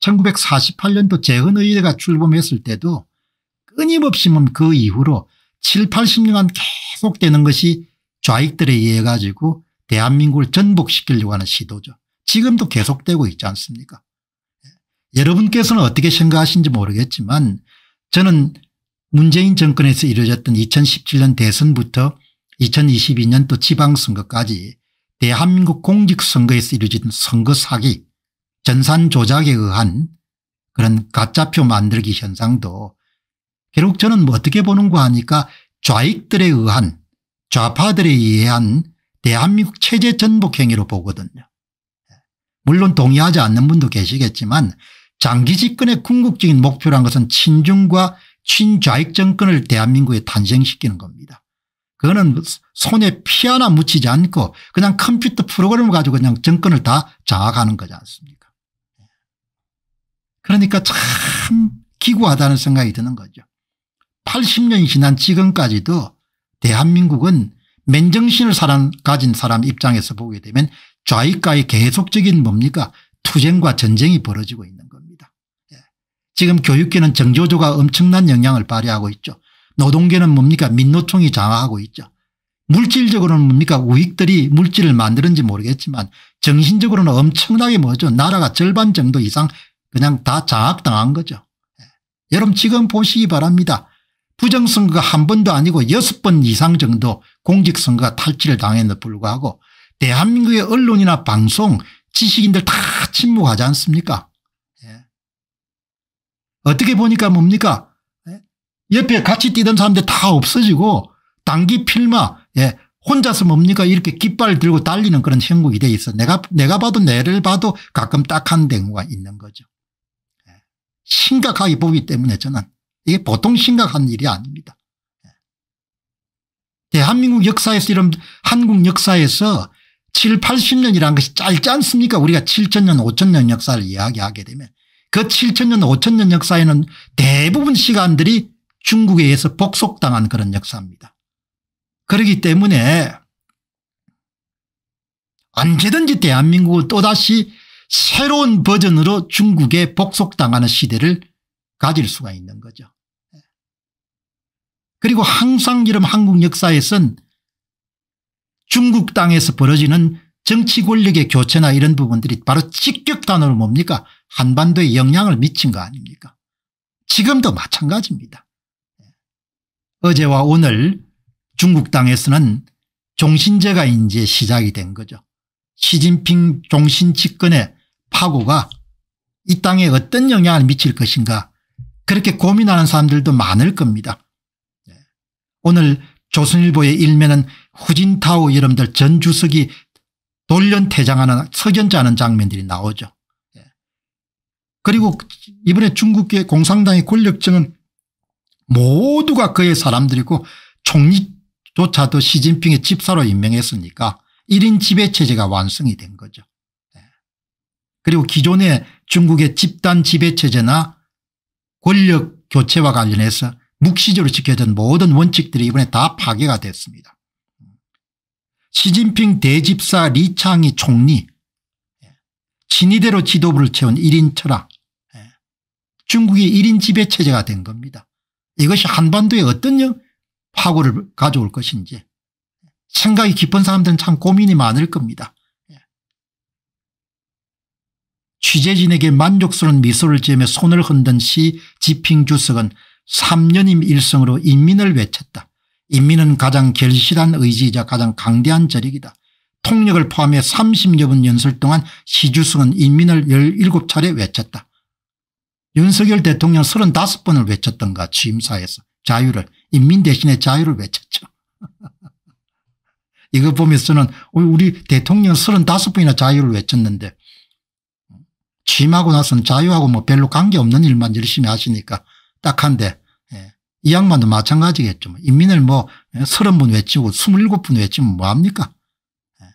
1948년도 재헌의회가 출범했을 때도 끊임없이 뭐 그 이후로 7, 80년 간 계속되는 것이 좌익들에 의해 가지고 대한민국을 전복시키려고 하는 시도죠. 지금도 계속되고 있지 않습니까 예. 여러분께서는 어떻게 생각하시는지 모르겠지만 저는 문재인 정권에서 이루어졌던 2017년 대선부터 2022년 또 지방선거까지 대한민국 공직선거에서 이루어진 선거 사기 전산 조작에 의한 그런 가짜표 만들기 현상도 결국 저는 뭐 어떻게 보는가 하니까 좌익들에 의한 좌파들에 의한 대한민국 체제 전복 행위로 보거든요. 물론 동의하지 않는 분도 계시겠지만 장기 집권의 궁극적인 목표란 것은 친중과 친좌익 정권을 대한민국에 탄생시키는 겁니다. 그거는 손에 피 하나 묻히지 않고 그냥 컴퓨터 프로그램을 가지고 그냥 정권을 다 장악하는 거지 않습니까 그러니까 참 기구하다는 생각이 드는 거죠. 80년이 지난 지금까지도 대한민국은 맨정신을 사람, 가진 사람 입장에서 보게 되면 좌익과의 계속적인 뭡니까 투쟁과 전쟁이 벌어지고 있는 겁니다. 예. 지금 교육계는 정조조가 엄청난 영향을 발휘하고 있죠. 노동계는 뭡니까 민노총이 장악하고 있죠. 물질적으로는 뭡니까 우익들이 물질을 만드는지 모르겠지만 정신적으로는 엄청나게 뭐죠 나라가 절반 정도 이상 그냥 다 장악당한 거죠. 예. 여러분 지금 보시기 바랍니다. 부정선거가 한 번도 아니고 여섯 번 이상 정도 공직선거가 탈취를 당했는데 불구하고 대한민국의 언론이나 방송 지식인들 다 침묵하지 않습니까 예. 어떻게 보니까 뭡니까 예. 옆에 같이 뛰던 사람들 다 없어지고 단기 필마 예. 혼자서 뭡니까 이렇게 깃발 들고 달리는 그런 형국이 돼 있어 내가 내가 봐도 내를 봐도 가끔 딱 한 대우가 있는 거죠. 심각하게 보기 때문에 저는 이게 보통 심각한 일이 아닙니다. 예. 대한민국 역사에서 이런 한국 역사에서 7, 80년이라는 것이 짧지 않습니까 우리가 7천년 5천년 역사를 이야기하게 되면 그 7천년 5천년 역사에는 대부분 시간들이 중국에 의해서 복속당한 그런 역사입니다. 그렇기 때문에 언제든지 대한민국을 또다시 새로운 버전으로 중국에 복속당하는 시대를 가질 수가 있는 거죠. 그리고 항상 이런 한국 역사에선 중국 땅에서 벌어지는 정치 권력의 교체나 이런 부분들이 바로 직격탄으로 뭡니까 한반도에 영향을 미친 거 아닙니까 지금도 마찬가지입니다. 어제와 오늘 중국 땅에서는 종신제가 이제 시작이 된 거죠. 시진핑 종신 집권의 파고가 이 땅에 어떤 영향을 미칠 것인가 그렇게 고민하는 사람들도 많을 겁니다. 예. 오늘 조선일보의 일면은 후진타오 여러분들 전 주석이 돌연 퇴장하는 석연자하는 장면들이 나오죠. 예. 그리고 이번에 중국계 공산당의 권력층은 모두가 그의 사람들이고 총리조차도 시진핑의 집사로 임명했으니까 1인 지배체제가 완성이 된 거죠. 그리고 기존의 중국의 집단 지배체제나 권력 교체와 관련해서 묵시적으로 지켜진 모든 원칙들이 이번에 다 파괴가 됐습니다. 시진핑 대집사 리창희 총리 친이대로 예, 지도부를 채운 1인 철학 예, 중국이 1인 지배체제가 된 겁니다. 이것이 한반도에 어떤 파고를 가져올 것인지 생각이 깊은 사람들은 참 고민이 많을 겁니다. 취재진에게 만족스러운 미소를 지으며 손을 흔든 시 지핑 주석은 3년임 일성으로 인민을 외쳤다. 인민은 가장 결실한 의지이자 가장 강대한 저력이다. 통역을 포함해 30여 분 연설 동안 시주석은 인민을 17차례 외쳤다. 윤석열 대통령 35번을 외쳤던가 취임사에서 자유를 인민 대신에 자유를 외쳤죠. 이거 보면서는 어, 우리 대통령 35번이나 자유를 외쳤는데 취임하고 나서는 자유하고 뭐 별로 관계없는 일만 열심히 하시니까 딱한데 예. 이 양반도 마찬가지겠죠. 뭐 인민을 뭐 예, 서른 분 외치고 스물분 외치면 뭐합니까? 예.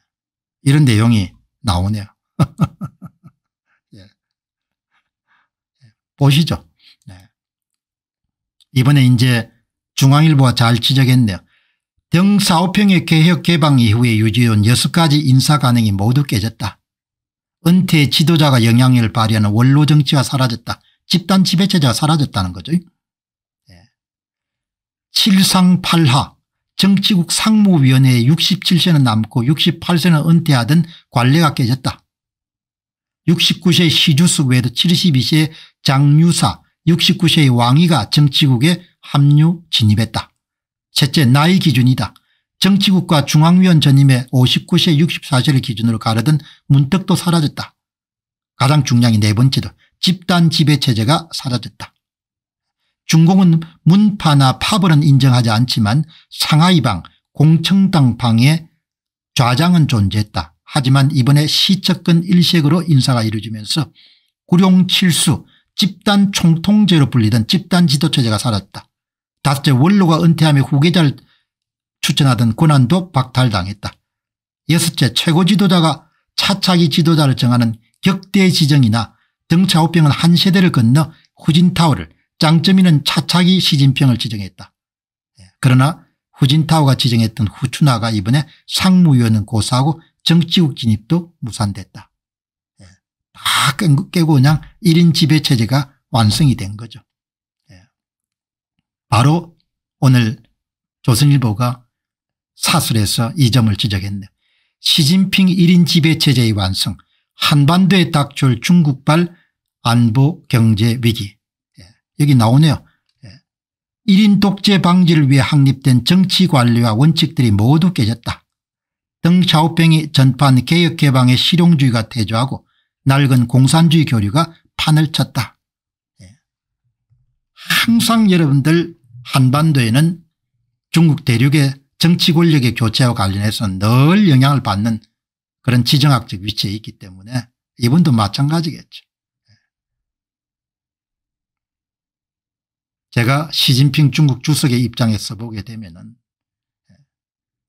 이런 내용이 나오네요. 예. 예. 보시죠. 예. 이번에 이제 중앙일보가 잘 지적했네요. 등 사오평의 개혁 개방 이후에 유지해온 6가지 인사 관행이 모두 깨졌다. 은퇴 지도자가 영향력을 발휘하는 원로 정치가 사라졌다. 집단 지배체제가 사라졌다는 거죠. 예. 7상 8하 정치국 상무위원회에 67세는 남고 68세는 은퇴하던 관례가 깨졌다. 69세 시주숙 외에도 72세 장유사 69세의 왕위가 정치국에 합류 진입했다. 셋째 나이 기준이다. 정치국가 중앙위원 전임의 59세 64세를 기준으로 가르던 문턱도 사라졌다. 가장 중량이 네 번째로 집단 지배체제가 사라졌다. 중공은 문파나 파벌은 인정하지 않지만 상하이방 공청당방의 좌장은 존재했다. 하지만 이번에 시척근 일색으로 인사가 이루어지면서 구룡칠수 집단 총통제로 불리던 집단 지도체제가 사라졌다. 다섯째 원로가 은퇴하며 후계자를 추천하던 권한도 박탈당했다. 여섯째 최고 지도자가 차차기 지도자를 정하는 격대 지정이나 등차호평은 한 세대를 건너 후진타오를 장점이는 차차기 시진평을 지정했다. 예, 그러나 후진타오가 지정했던 후추나가 이번에 상무위원은 고사하고 정치국 진입도 무산됐다. 예, 다 깨고 그냥 1인 지배체제가 완성이 된 거죠. 예. 바로 오늘 조선일보가 사설에서 이 점을 지적했네. 시진핑 1인 지배체제의 완성 한반도에 닥쳐올 중국발 안보 경제 위기 예. 여기 나오네요. 예. 1인 독재 방지를 위해 확립된 정치 관리와 원칙들이 모두 깨졌다. 등샤오팽이 전판 파 개혁개방의 실용주의가 태조하고 낡은 공산주의 교류가 판을 쳤다. 예. 항상 여러분들 한반도에는 중국 대륙의 정치 권력의 교체와 관련해서 늘 영향을 받는 그런 지정학적 위치에 있기 때문에 이분도 마찬가지겠죠. 제가 시진핑 중국 주석의 입장에서 보게 되면 은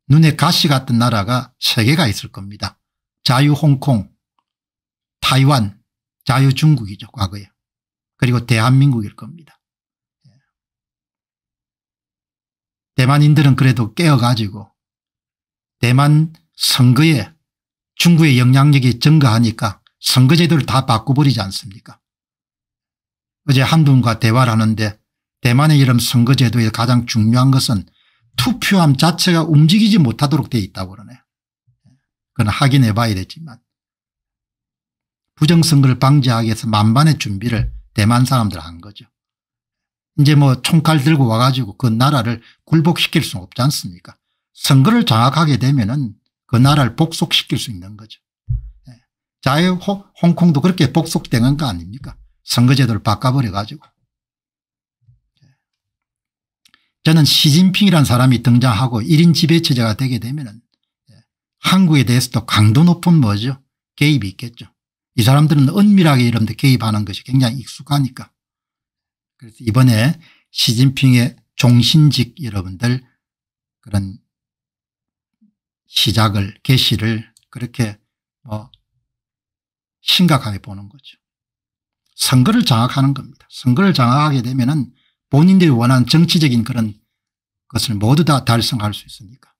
눈에 가시 같은 나라가 세 개가 있을 겁니다. 자유 홍콩, 타이완, 자유 중국이죠 과거에. 그리고 대한민국일 겁니다. 대만인들은 그래도 깨어가지고 대만 선거에 중국의 영향력이 증가하니까 선거제도를 다 바꿔버리지 않습니까 어제 한 분과 대화를 하는데 대만의 이런 선거제도의 가장 중요한 것은 투표함 자체가 움직이지 못하도록 돼 있다고 그러네 그건 확인해 봐야 되지만 부정선거를 방지하기 위해서 만반의 준비를 대만 사람들 한 거죠. 이제 뭐 총칼 들고 와가지고 그 나라를 굴복시킬 수 없지 않습니까 선거를 장악하게 되면 은그 나라를 복속시킬 수 있는 거죠. 예. 자유 홍콩도 그렇게 복속되는 거 아닙니까 선거제도를 바꿔버려 가지고. 예. 저는 시진핑이란 사람이 등장하고 1인 지배체제가 되게 되면 은 예. 한국에 대해서도 강도 높은 뭐죠 개입이 있겠죠. 이 사람들은 은밀하게 이런데 개입하는 것이 굉장히 익숙하니까. 그래서 이번에 시진핑의 종신직 여러분들 그런 시작을 개시를 그렇게 뭐 심각하게 보는 거죠. 선거를 장악하는 겁니다. 선거를 장악하게 되면 은 본인들이 원하는 정치적인 그런 것을 모두 다 달성할 수 있으니까.